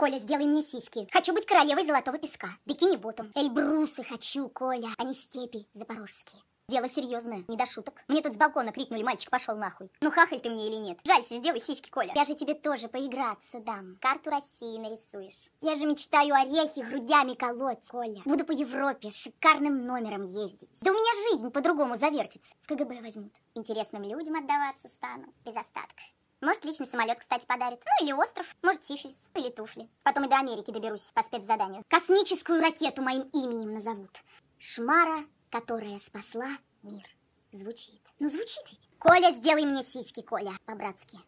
Коля, сделай мне сиськи. Хочу быть королевой золотого песка. Бикини-ботом. Эльбрусы хочу, Коля, а не степи запорожские. Дело серьезное, не до шуток. Мне тут с балкона крикнули, мальчик, пошел нахуй. Ну хахаль ты мне или нет? Жалься, сделай сиськи, Коля. Я же тебе тоже поиграться дам. Карту России нарисуешь. Я же мечтаю орехи грудями колоть, Коля. Буду по Европе с шикарным номером ездить. Да у меня жизнь по-другому завертится. В КГБ возьмут. Интересным людям отдаваться стану. Без остатка. Может, личный самолет, кстати, подарит. Ну, или остров. Может, сифилис. Или туфли. Потом и до Америки доберусь по спецзаданию. Космическую ракету моим именем назовут. Шмара, которая спасла мир. Звучит. Ну, звучит ведь. Коля, сделай мне сиськи, Коля, по-братски.